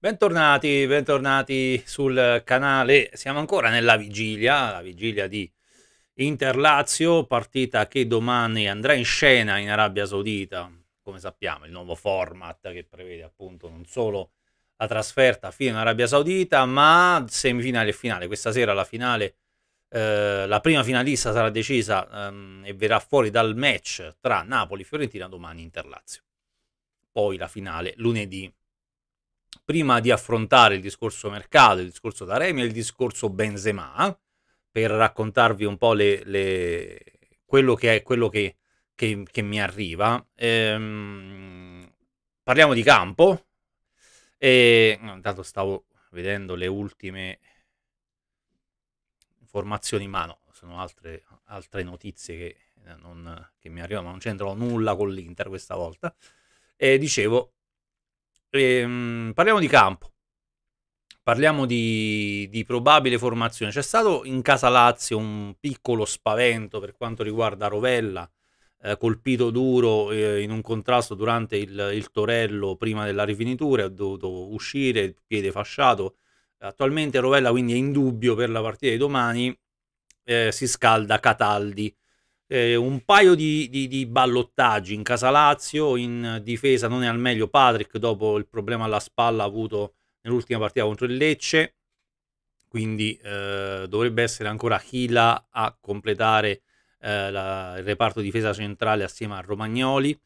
Bentornati, bentornati sul canale. Siamo ancora nella vigilia, la vigilia di Inter-Lazio, partita che domani andrà in scena in Arabia Saudita, come sappiamo, il nuovo format che prevede appunto non solo la trasferta fino in Arabia Saudita, ma semifinale e finale. Questa sera la finale, eh, la prima finalista sarà decisa ehm, e verrà fuori dal match tra Napoli-Fiorentina domani Inter-Lazio. Poi la finale lunedì prima di affrontare il discorso mercato, il discorso Taremi e il discorso Benzema, per raccontarvi un po' le, le, quello che è quello che, che, che mi arriva. Ehm, parliamo di campo. E, intanto stavo vedendo le ultime informazioni, ma no, sono altre, altre notizie che, non, che mi arrivano, ma non c'entrano nulla con l'Inter questa volta. E dicevo, ehm, parliamo di campo, parliamo di, di probabile formazione. C'è stato in casa Lazio un piccolo spavento per quanto riguarda Rovella, eh, colpito duro eh, in un contrasto durante il, il torello prima della rifinitura, ha dovuto uscire, il piede fasciato. Attualmente Rovella quindi è in dubbio per la partita di domani, eh, si scalda Cataldi eh, un paio di, di, di, ballottaggi in casa Lazio, in difesa non è al meglio Patrick dopo il problema alla spalla avuto nell'ultima partita contro il Lecce, quindi eh, dovrebbe essere ancora Chila a completare eh, la, il reparto difesa centrale assieme a Romagnoli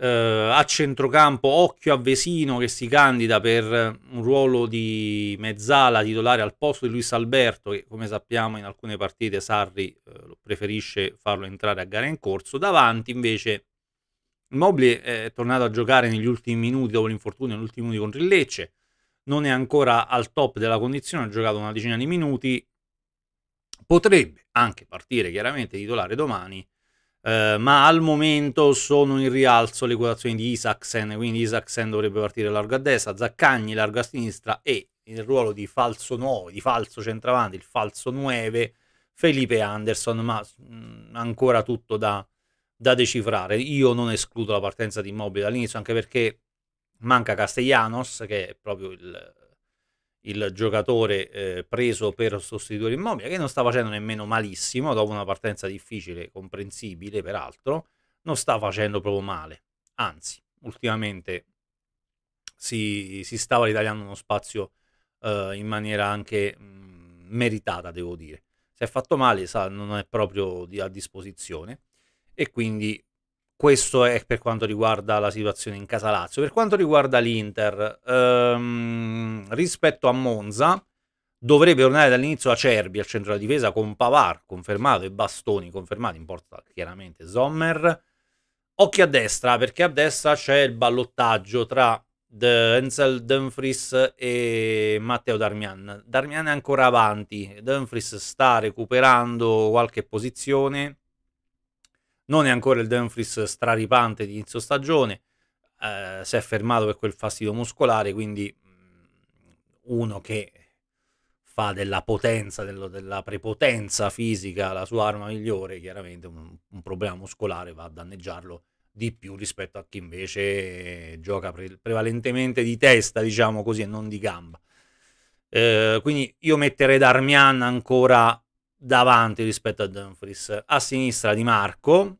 eh, a centrocampo occhio a Vesino che si candida per un ruolo di mezzala titolare al posto di Luis Alberto che come sappiamo in alcune partite Sarri eh, preferisce farlo entrare a gara in corso. Davanti invece Mobile è tornato a giocare negli ultimi minuti dopo l'infortunio, negli minuti contro il Lecce, non è ancora al top della condizione, ha giocato una decina di minuti, potrebbe anche partire chiaramente titolare domani, eh, ma al momento sono in rialzo le quotazioni di Isaacsen, quindi Isaacsen dovrebbe partire largo a destra, Zaccagni largo a sinistra e nel ruolo di falso 9, di falso centravanti, il falso 9, Felipe Anderson, ma mh, mm, ancora tutto da, da decifrare. Io non escludo la partenza di Immobile all'inizio, anche perché manca Castellanos, che è proprio il il giocatore eh, preso per sostituire Immobile, che non sta facendo nemmeno malissimo, dopo una partenza difficile, comprensibile peraltro, non sta facendo proprio male. Anzi, ultimamente si, si stava ritagliando uno spazio eh, in maniera anche mh, mm, meritata, devo dire. Se è fatto male, sa, non è proprio di, a disposizione e quindi questo è per quanto riguarda la situazione in casa Lazio. Per quanto riguarda l'Inter, ehm, rispetto a Monza, dovrebbe tornare dall'inizio a Cerbi al centro della difesa con Pavar confermato e Bastoni confermati, in porta chiaramente Sommer. Occhi a destra, perché a destra c'è il ballottaggio tra De Dumfries e Matteo Darmian. Darmian è ancora avanti, Dumfries sta recuperando qualche posizione non è ancora il Dumfries straripante di inizio stagione, eh, si è fermato per quel fastidio muscolare, quindi mm, uno che fa della potenza, dello, della prepotenza fisica la sua arma migliore, chiaramente un, un, problema muscolare va a danneggiarlo di più rispetto a chi invece gioca pre- prevalentemente di testa, diciamo così, e non di gamba. Eh, quindi io metterei Darmian ancora davanti rispetto a Dumfries, a sinistra Di Marco,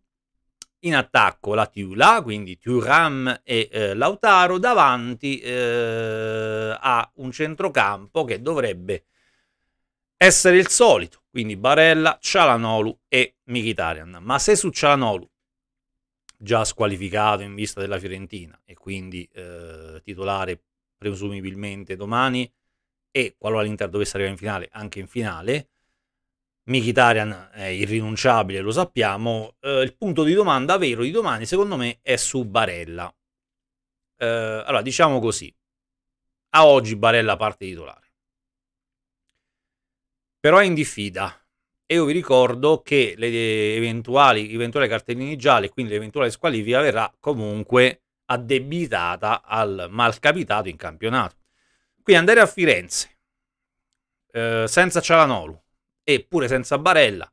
in attacco la Tiula, quindi Turam e eh, Lautaro, davanti eh, a un centrocampo che dovrebbe essere il solito, quindi Barella, Cialanolu e Mkhitaryan. Ma se su Cialanolu, già squalificato in vista della Fiorentina e quindi eh, titolare presumibilmente domani, e qualora l'Inter dovesse arrivare in finale, anche in finale, Mkhitaryan è irrinunciabile, lo sappiamo. Eh, il punto di domanda vero di domani, secondo me, è su Barella. Eh, allora, diciamo così. A oggi Barella parte titolare. Però è in diffida. E io vi ricordo che le eventuali, eventuali cartellini gialle, quindi l'eventuale squalifica, verrà comunque addebitata al malcapitato in campionato. Quindi andare a Firenze, eh, senza Cialanolu, e pure senza Barella,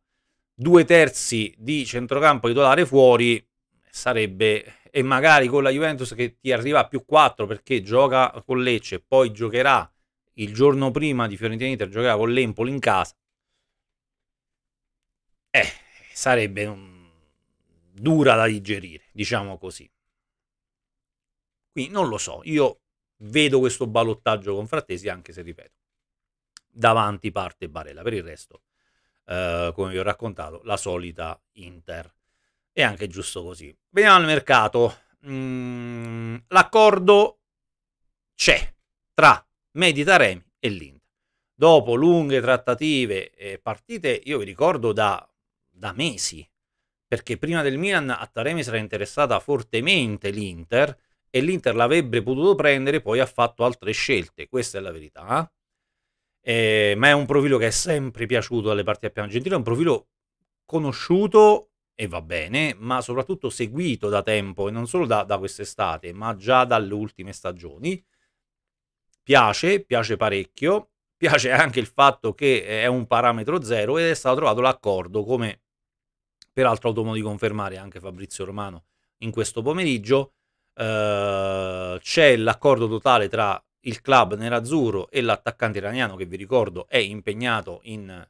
due terzi di centrocampo titolare fuori sarebbe e magari con la Juventus che ti arriva a più 4 perché gioca con Lecce, poi giocherà il giorno prima di Fiorentina Inter giocherà con l'Empoli in casa. Eh, sarebbe un... dura da digerire, diciamo così. Quindi non lo so, io vedo questo balottaggio con Frattesi anche se ripeto davanti parte Barella, per il resto, eh, come vi ho raccontato, la solita Inter. E anche giusto così. Veniamo al mercato. Mm, l'accordo c'è tra Meditaremi e l'Inter. Dopo lunghe trattative e partite, io vi ricordo da, da mesi, perché prima del Milan a Taremi sarà interessata fortemente l'Inter e l'Inter l'avrebbe potuto prendere, poi ha fatto altre scelte, questa è la verità. Eh. Eh, ma è un profilo che è sempre piaciuto alle parti a piano gentile, è un profilo conosciuto e va bene, ma soprattutto seguito da tempo, e non solo da, da quest'estate, ma già dalle ultime stagioni. Piace, piace parecchio, piace anche il fatto che è un parametro zero ed è stato trovato l'accordo, come peraltro ha avuto modo di confermare anche Fabrizio Romano in questo pomeriggio, eh, c'è l'accordo totale tra il club nerazzurro e l'attaccante iraniano che vi ricordo è impegnato in,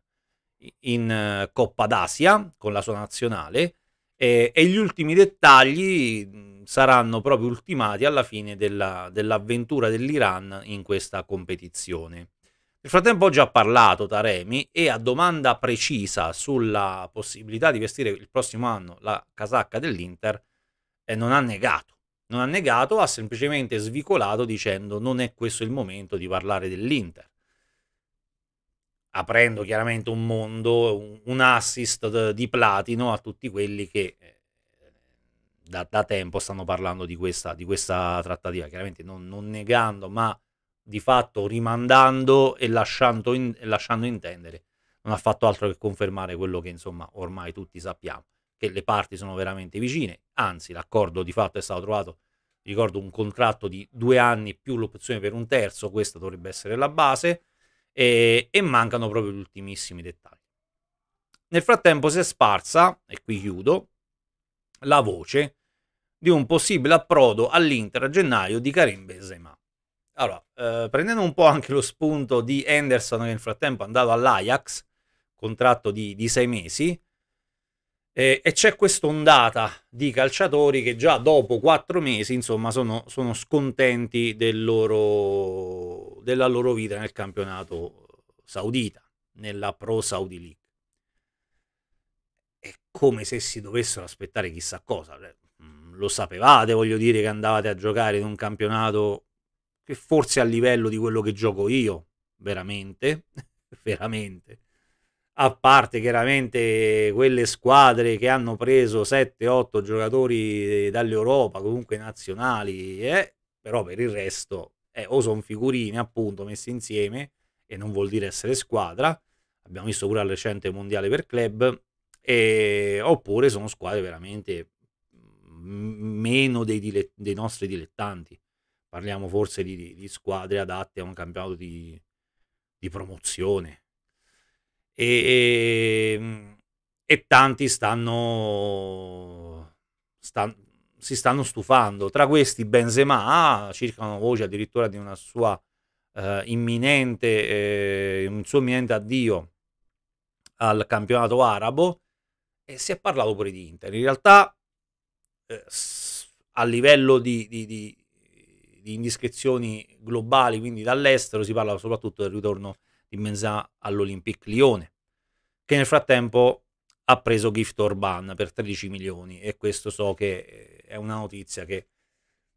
in eh, Coppa d'Asia con la sua nazionale e, e, gli ultimi dettagli saranno proprio ultimati alla fine dell'avventura dell'Iran in questa competizione. Nel frattempo ho già parlato Taremi e a domanda precisa sulla possibilità di vestire il prossimo anno la casacca dell'Inter eh, non ha negato non ha negato, ha semplicemente svicolato dicendo non è questo il momento di parlare dell'Inter. Aprendo chiaramente un mondo, un, assist di platino a tutti quelli che eh, da, da tempo stanno parlando di questa, di questa trattativa. Chiaramente non, non, negando, ma di fatto rimandando e lasciando, in, lasciando intendere. Non ha fatto altro che confermare quello che insomma ormai tutti sappiamo che le parti sono veramente vicine, anzi l'accordo di fatto è stato trovato, ricordo un contratto di due anni più l'opzione per un terzo, questa dovrebbe essere la base, e, e mancano proprio gli ultimissimi dettagli. Nel frattempo si è sparsa, e qui chiudo, la voce di un possibile approdo all'Inter a gennaio di Karim Benzema. Allora, eh, prendendo un po' anche lo spunto di Henderson che nel frattempo è andato all'Ajax, contratto di, di sei mesi, eh, e c'è quest'ondata di calciatori che già dopo quattro mesi, insomma, sono, sono scontenti del loro, della loro vita nel campionato saudita, nella Pro Saudi League. È come se si dovessero aspettare chissà cosa. Cioè, mm, lo sapevate, voglio dire, che andavate a giocare in un campionato che forse a livello di quello che gioco io, veramente, veramente a parte chiaramente quelle squadre che hanno preso 7-8 giocatori dall'Europa, comunque nazionali, eh, però per il resto eh, o sono figurine appunto messe insieme, e non vuol dire essere squadra, abbiamo visto pure al recente mondiale per club, e, oppure sono squadre veramente mm, meno dei, dile dei nostri dilettanti, parliamo forse di, di, squadre adatte a un campionato di, di promozione e, e, ehm, e tanti stanno, stanno, si stanno stufando. Tra questi Benzema, circa una voce addirittura di una sua eh, imminente, eh, un suo imminente addio al campionato arabo e si è parlato pure di Inter. In realtà eh, a livello di, di, di, di, indiscrezioni globali, quindi dall'estero, si parla soprattutto del ritorno in Mensah all'Olympique Lione, che nel frattempo ha preso Gift Orban per 13 milioni e questo so che eh, è una notizia che,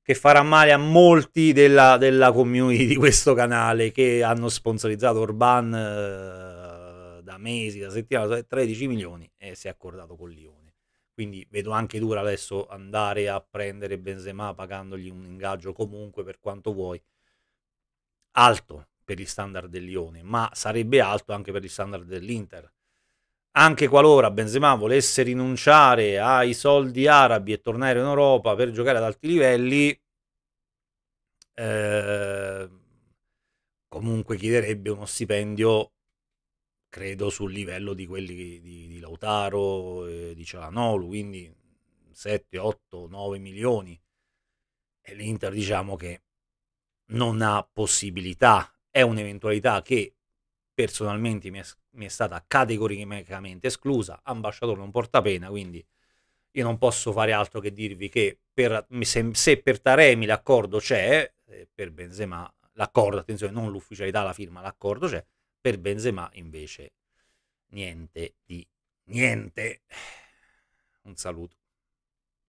che farà male a molti della, della, community di questo canale che hanno sponsorizzato Orban eh, da mesi, da settimane, 13 milioni e si è accordato con Lione. Quindi vedo anche dura adesso andare a prendere Benzema pagandogli un ingaggio comunque per quanto vuoi alto per gli standard del Lione, ma sarebbe alto anche per gli standard dell'Inter. Anche qualora Benzema volesse rinunciare ai soldi arabi e tornare in Europa per giocare ad alti livelli, eh, comunque chiederebbe uno stipendio, credo, sul livello di quelli di, di Lautaro, e eh, di Cialanolu, quindi 7, 8, 9 milioni. E l'Inter diciamo che non ha possibilità è un'eventualità che personalmente mi è, mi è stata categoricamente esclusa, ambasciatore non porta pena, quindi io non posso fare altro che dirvi che per, se, se, per Taremi l'accordo c'è, eh, per Benzema l'accordo, attenzione, non l'ufficialità, la firma, l'accordo c'è, per Benzema invece niente di niente. Un saluto.